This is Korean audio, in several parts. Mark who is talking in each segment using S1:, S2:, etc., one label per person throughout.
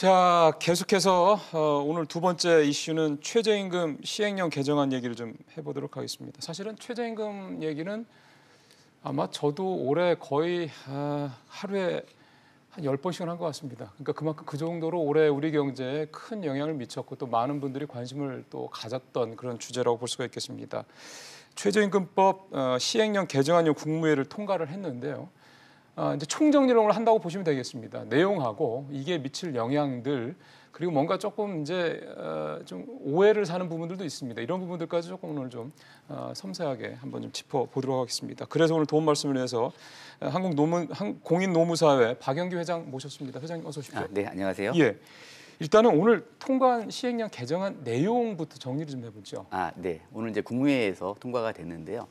S1: 자, 계속해서 어, 오늘 두 번째 이슈는 최저임금 시행령 개정안 얘기를 좀 해보도록 하겠습니다. 사실은 최저임금 얘기는 아마 저도 올해 거의 아, 하루에 한 열번씩은 한 것 같습니다. 그러니까 그만큼 그 정도로 올해 우리 경제에 큰 영향을 미쳤고 또 많은 분들이 관심을 또 가졌던 그런 주제라고 볼 수가 있겠습니다. 최저임금법 어, 시행령 개정안이 국무회를 통과를 했는데요. 아, 이제 총정리를 한다고 보시면 되겠습니다. 내용하고 이게 미칠 영향들 그리고 뭔가 조금 이제 어, 좀 오해를 사는 부분들도 있습니다. 이런 부분들까지 조금 오늘 좀 어, 섬세하게 한번 좀 짚어 보도록 하겠습니다. 그래서 오늘 도움 말씀을 해서 어, 한국 노무 한, 공인 노무사회 박영규 회장 모셨습니다. 회장님 어서 오십시오. 아, 네, 안녕하세요. 예. 일단은 오늘 통과한 시행령 개정안 내용부터 정리를 좀 해보죠. 아, 네. 오늘 이제 국무회의에서 통과가 됐는데요.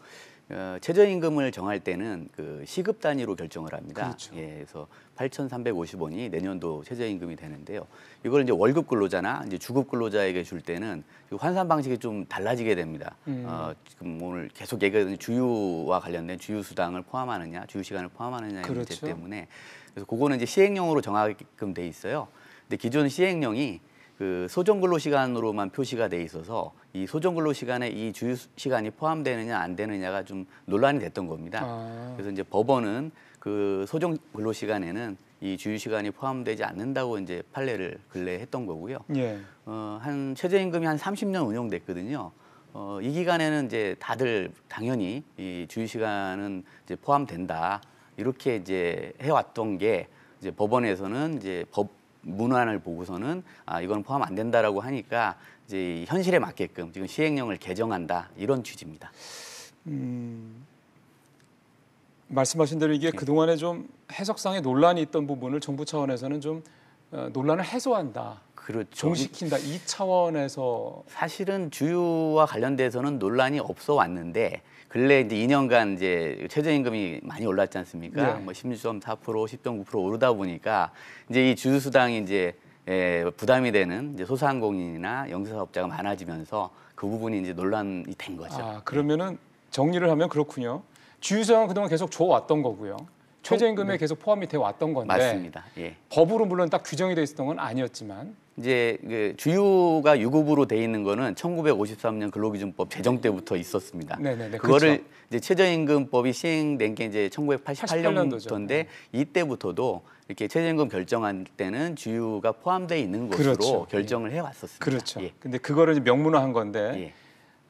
S1: 어,
S2: 최저임금을 정할 때는 그 시급 단위로 결정을 합니다. 그렇죠. 예, 그래서 8,350원이 내년도 최저임금이 되는데요. 이걸 이제 월급 근로자나 이제 주급 근로자에게 줄 때는 그 환산 방식이 좀 달라지게 됩니다. 음. 어, 지금 오늘 계속 얘기하는 주유와 관련된 주유 수당을 포함하느냐, 주유 시간을 포함하느냐의 그렇죠. 문제 때문에 그래서 그거는 이제 시행령으로 정하게끔 돼 있어요. 근데 기존 시행령이 그 소정 근로 시간으로만 표시가 돼 있어서 이 소정 근로 시간에 이 주휴 시간이 포함되느냐 안 되느냐가 좀 논란이 됐던 겁니다. 아. 그래서 이제 법원은 그 소정 근로 시간에는 이 주휴 시간이 포함되지 않는다고 이제 판례를 근래 했던 거고요. 예. 어, 한 최저임금이 한 30년 운영됐거든요. 어, 이 기간에는 이제 다들 당연히 이 주휴 시간은 이제 포함된다. 이렇게 이제 해왔던 게 이제 법원에서는 이제 법 문안을 보고서는 아 이건 포함 안 된다라고 하니까 이제 현실에 맞게끔 지금 시행령을 개정한다 이런 취지입니다.
S1: 음, 말씀하신 대로 이게 네. 그동안에 좀 해석상의 논란이 있던 부분을 정부 차원에서는 좀 어, 논란을 해소한다. 그렇죠. 종식킨다 이 차원에서
S2: 사실은 주유와 관련돼서는 논란이 없어 왔는데 근래 이제 2년간 이제 최저임금이 많이 올랐지 않습니까? 네. 뭐 16.4%, 10.9% 오르다 보니까 이제 이 주주수당이 이제 에, 예, 부담이 되는 이제 소상공인이나 영세사업자가
S1: 많아지면서 그 부분이 이제 논란이 된 거죠. 아, 그러면은 정리를 하면 그렇군요. 주유소는 그동안 계속 줘왔던 거고요. 최저임금에 네. 계속 포함이 돼 왔던 건데 맞습니다. 예. 법으로 물론 딱 규정이 돼 있었던 건 아니었지만
S2: 이제 그 주요가 유급으로 돼 있는 거는 1953년 근로기준법 제정 때부터 있었습니다.
S1: 네네네, 그렇죠. 그거를 그렇죠.
S2: 이제 최저임금법이 시행된 게 이제 1988년도인데 네. 이때부터도 이렇게 최저임금
S1: 결정할 때는 주유가 포함되어 있는 것으로 그렇죠. 결정을 예. 해왔었습니다. 그렇죠. 예. 근데 그거를 이제 명문화한 건데 예.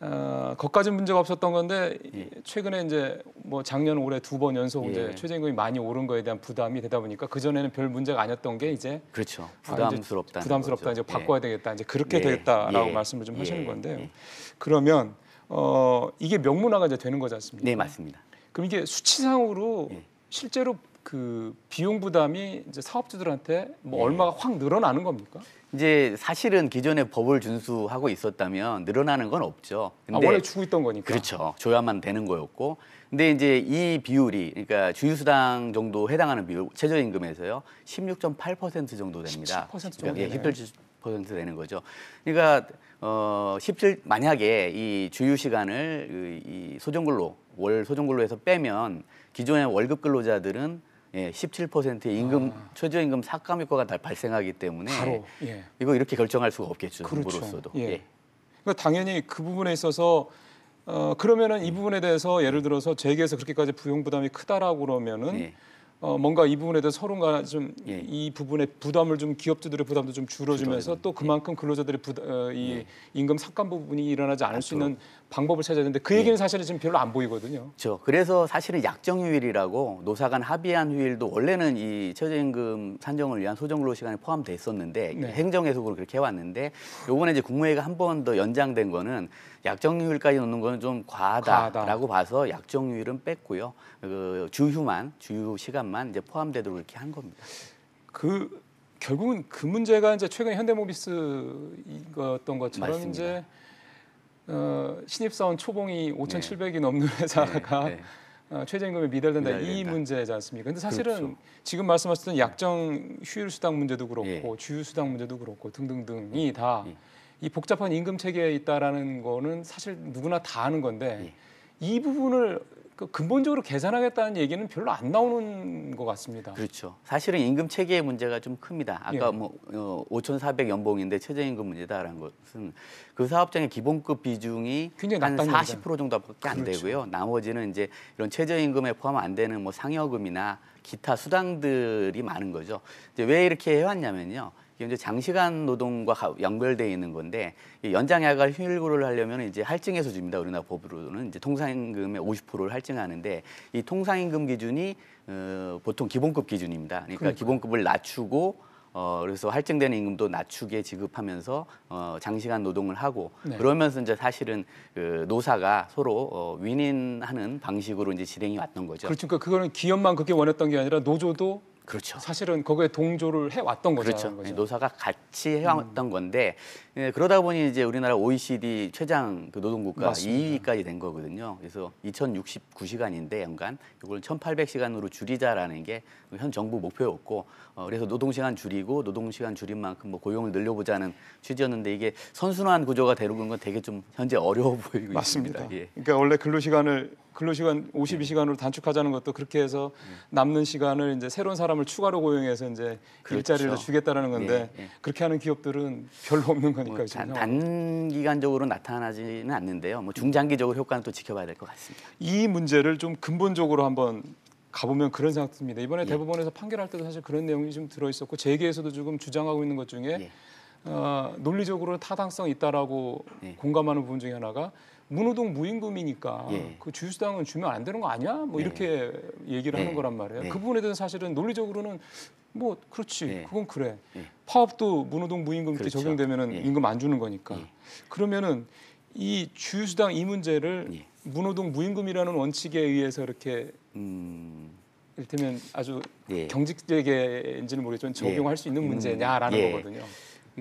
S1: 어, 거까진 문제가 없었던 건데 예. 최근에 이제 뭐 작년 올해 두 번 연속 예. 이제 최저임금이 많이 오른 거에 대한 부담이 되다 보니까 그 전에는 별 문제가 아니었던 게 이제 그렇죠 아, 부담스럽다 이제 부담스럽다 거죠. 이제 예. 바꿔야 되겠다 이제 그렇게 예. 되겠다라고 예. 말씀을 좀 하시는 건데요. 그러면 어 이게 명문화가 이제 되는 거지 않습니까? 네 맞습니다. 그럼 이게 수치상으로 실제로 그 비용 부담이 이제 사업주들한테 뭐 네. 얼마가 확 늘어나는 겁니까? 이제 사실은 기존의 법을 준수하고
S2: 있었다면 늘어나는 건 없죠. 아, 근데 아, 원래 주고 있던 거니까. 그렇죠. 줘야만 되는 거였고. 근데 이제 이 비율이 그러니까 주휴수당 정도 해당하는 비율 최저임금에서요. 16.8% 정도 됩니다. 17% 정도 그러니까, 예, 17% 되는 거죠. 그러니까 어 17, 만약에 이 주휴 시간을 그 이 소정근로 월 소정근로에서 빼면 기존의 월급 근로자들은 예, 17%의 임금 아. 최저임금 삭감 효과가 날 발생하기 때문에 바로, 예. 이거 이렇게 결정할 수가 없겠죠. 그렇죠. 정부로서도. 예.
S1: 예. 그러니까 당연히 그 부분에 있어서 어, 그러면은 이 부분에 대해서 예를 들어서 재계에서 그렇게까지 부용 부담이 크다라고 그러면은 네. 어, 뭔가 이 부분에 대해서 서로가 좀이 예. 부분에 부담을 좀 기업주들의 부담도 좀 줄어주면서 또 그만큼 근로자들의 부다, 어, 이 예. 임금 삭감 부분이 일어나지 않을 수 있는 방법을 찾아야 되는데 그 얘기는 예. 사실은 지금 별로 안 보이거든요.
S2: 그렇죠. 그래서 사실은 약정휴일이라고 노사간 합의한 휴일도 원래는 이 최저임금 산정을 위한 소정근로 시간에 포함됐었는데 네. 행정에서 그렇게 해왔는데 요번에 이제 국무회의가 한 번 더 연장된 거는 약정률까지 넣는 거는 좀 과하다라고 과하다. 봐서 약정률은 뺐고요. 그 주휴만 주휴 시간만 이제 포함되도록 이렇게 한 겁니다.
S1: 그 결국은 그 문제가 이제 최근 현대모비스였던 이 것처럼 맞습니다. 이제 어, 신입사원 초봉이 5,700이 넘는 네. 회사가 네, 네. 어, 최저임금에 미달된다, 미달된다 이 문제지 않습니까? 근데 사실은 그렇죠. 지금 말씀하셨던 약정 휴일 수당 문제도 그렇고 예. 주휴 수당 문제도 그렇고 등등등이 예. 다 예. 이 복잡한 임금 체계에 있다라는 거는 사실 누구나 다 아는 건데 예. 이 부분을 그 근본적으로 계산하겠다는 얘기는 별로 안 나오는 것 같습니다. 그렇죠. 사실은 임금 체계의 문제가
S2: 좀 큽니다. 아까 예. 뭐 어, 5,400 연봉인데 최저임금 문제다라는 것은 그 사업장의 기본급 비중이 한40% 정도밖에 안 그렇죠. 되고요. 나머지는 이제 이런 최저임금에 포함 안 되는 뭐 상여금이나 기타 수당들이 많은 거죠. 이제 왜 이렇게 해왔냐면요. 이제 게 장시간 노동과 연결돼 있는 건데 연장야가 휴일고를 하려면 이제 할증해서 줍니다. 우리나라 법으로는 이제 통상임금의 50%를 할증하는데 이 통상임금 기준이 어, 보통 기본급 기준입니다. 그러니까 그러니까 기본급을 낮추고 어, 그래서 할증되는 임금도 낮추게 지급하면서 어, 장시간 노동을 하고 네. 그러면서 이제 사실은 그 노사가 서로 어, 윈윈하는 방식으로 이제 진행이 왔던 거죠. 그렇죠.
S1: 그러니까 그거는 기업만 그렇게 원했던 게 아니라 노조도 그렇죠. 사실은 거기에 동조를 해왔던 거죠. 그렇죠. 죠 노사가 같이 해왔던 음. 건데 예, 그러다 보니 이제 우리나라
S2: OECD 최장 그 노동국가 맞습니다. 2위까지 된 거거든요. 그래서 2,069시간인데 연간 이걸 1,800시간으로 줄이자라는 게 현 정부 목표였고 어, 그래서 노동 시간 줄이고 노동 시간 줄인 만큼 뭐 고용을 늘려보자는 취지였는데 이게 선순환 구조가 되는 건 되게 좀 현재 어려워 보이고 맞습니다. 있습니다. 예.
S1: 그러니까 원래 근로 시간을 근로시간 52시간으로 예. 단축하자는 것도 그렇게 해서 예. 남는 시간을 이제 새로운 사람을 추가로 고용해서 이제 그렇죠. 일자리를 주겠다라는 건데 예, 예. 그렇게 하는 기업들은 별로 없는 거니까요. 뭐, 단,
S2: 기간적으로 나타나지는 않는데요. 뭐 중장기적으로 효과는 또 지켜봐야 될 것 같습니다.
S1: 이 문제를 좀 근본적으로 한번 가보면 그런 생각 듭니다. 이번에 예. 대법원에서 판결할 때도 사실 그런 내용이 좀 들어 있었고 재계에서도 지금 주장하고 있는 것 중에 예. 어, 논리적으로 타당성 있다라고 예. 공감하는 부분 중에 하나가 문호동 무임금이니까 예. 그 주주수당은 주면 안 되는 거 아니야? 뭐 네. 이렇게 얘기를 하는 네. 거란 말이에요. 그 부분에 대해서 사실은 논리적으로는 뭐 그렇지 그건 그래. 파업도 문호동 무임금 그렇죠. 때 적용되면은 임금 안 주는 거니까. 그러면은 이 주주수당 이 문제를 문호동 무임금이라는 원칙에 의해서 이렇게 음... 일테면 아주 예. 경직되게인지는 모르겠지만 적용할 예. 수 있는 음. 문제냐라는 예. 거거든요.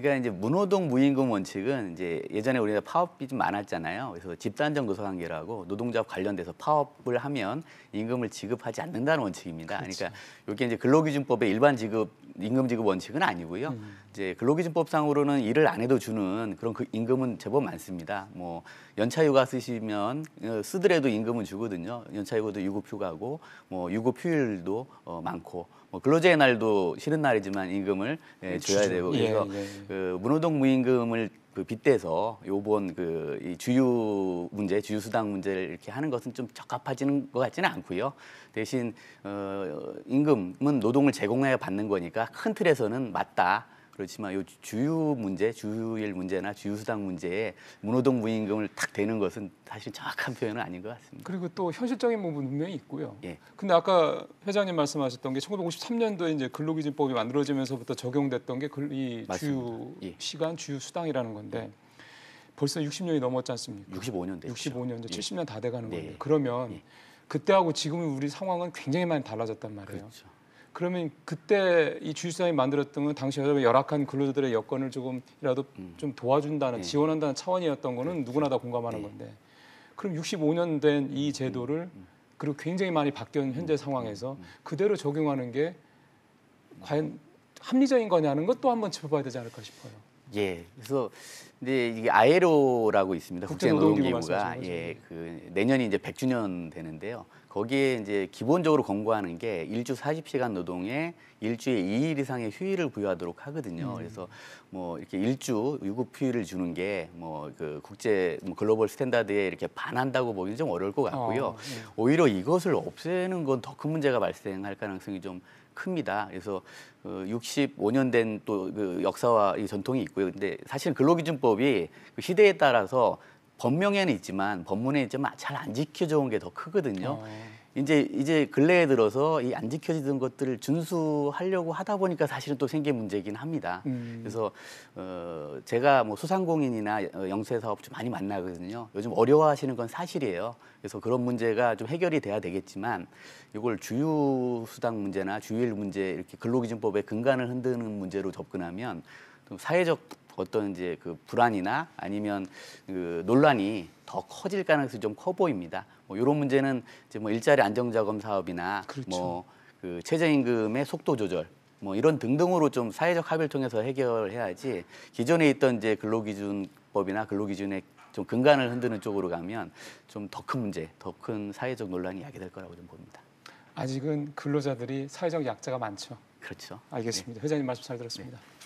S2: 그러니까 이제 문노동 무임금 원칙은 이제 예전에 우리나라 파업이 좀 많았잖아요. 그래서 집단적 노사관계라고 노동자 관련돼서 파업을 하면 임금을 지급하지 않는다는 원칙입니다. 그러니까 그렇죠. 그러니까 이게 이제 근로기준법의 일반 지급 임금지급 원칙은 아니고요. 음. 이제 근로기준법상으로는 일을 안 해도 주는 그런 그 임금은 제법 많습니다. 뭐 연차휴가 쓰시면 어, 쓰더라도 임금은 주거든요. 연차휴가도 유급휴가고 뭐 유급휴일도 어, 많고 뭐 근로자의 날도 싫은 날이지만 임금을 예, 줘야 되고 그래서 예, 예. 그문호동 무임금을 그 빗대서 요번 그 이 주유 문제, 주유 수당 문제를 이렇게 하는 것은 좀 적합하지는 것 같지는 않고요. 대신 어 임금은 노동을 제공해 받는 거니까 큰 틀에서는 맞다. 그렇지만 요 주유 문제, 주유일 문제나 주유수당 문제에
S1: 문호동 무임금을 탁 대는 것은 사실 정확한 표현은 아닌 것 같습니다. 그리고 또 현실적인 부분 분명히 있고요. 예. 근데 아까 회장님 말씀하셨던 게 1953년도에 이제 근로기준법이 만들어지면서부터 적용됐던 게 이 주유 예. 시간, 주유 수당이라는 건데 벌써 60년이 넘었지 않습니까? 65년 됐죠. 65년 이제 70년 예. 다 돼가는 네. 건데 그러면 예. 그때하고 지금 우리 상황은 굉장히 많이 달라졌단 말이에요. 그렇죠. 그러면 그때 이 주식시장이 만들었던 건 당시 열악한 근로자들의 여건을 조금이라도 음. 좀 도와준다는 네. 지원한다는 차원이었던 거는 그렇죠. 누구나 다 공감하는 네. 건데 그럼 65년 된이 음. 제도를 음. 그리고 굉장히 많이 바뀐 현재 음. 상황에서 음. 그대로 적용하는 게 과연 합리적인 거냐는 것도 한번 짚어봐야 되지 않을까 싶어요.
S2: 예. 그래서 근제 이게 아에로라고 있습니다. 국제노동기구가 예, 그 내년이 이제 100주년 되는데요. 거기에 이제 기본적으로 권고하는 게 일주 40시간 노동에 일주에 2일 이상의 휴일을 부여하도록 하거든요. 음. 그래서 뭐 이렇게 일주 유급 휴일을 주는 게 뭐 그 국제 뭐 글로벌 스탠다드에 이렇게 반한다고 보기는 좀 어려울 것 같고요. 어, 네. 오히려 이것을 없애는 건 더 큰 문제가 발생할 가능성이 좀 큽니다. 그래서 65년 그 된또그 역사와 전통이 있고요. 근데 사실 근로기준법이 그 시대에 따라서 법명에는 있지만 법문에 있지만 잘 안 지켜져 온 게 더 크거든요. 어. 이제 이제 근래에 들어서 이 안 지켜지던 것들을 준수하려고 하다 보니까 사실은 또 생긴 문제이긴 합니다. 음. 그래서 어 제가 뭐 소상공인이나 어, 영세 사업 좀 많이 만나거든요. 요즘 어려워하시는 건 사실이에요. 그래서 그런 문제가 좀 해결이 돼야 되겠지만 이걸 주유 수당 문제나 주일 문제 이렇게 근로기준법의 근간을 흔드는 문제로 접근하면 좀 사회적 어떤 이제 그 불안이나 아니면 그 논란이 더 커질 가능성이 좀 커 보입니다. 뭐 이런 문제는 이제 뭐 일자리 안정자금 사업이나 그렇죠. 뭐그 최저임금의 속도 조절 뭐 이런 등등으로 좀 사회적 합의를 통해서 해결해야지 기존에 있던 이제 근로기준법이나 근로기준의 좀 근간을 흔드는 쪽으로 가면 좀 더 큰 문제, 더 큰 사회적 논란이 야기될 거라고
S1: 좀 봅니다. 아직은 근로자들이 사회적 약자가 많죠. 그렇죠. 알겠습니다. 네. 회장님 말씀 잘 들었습니다. 네.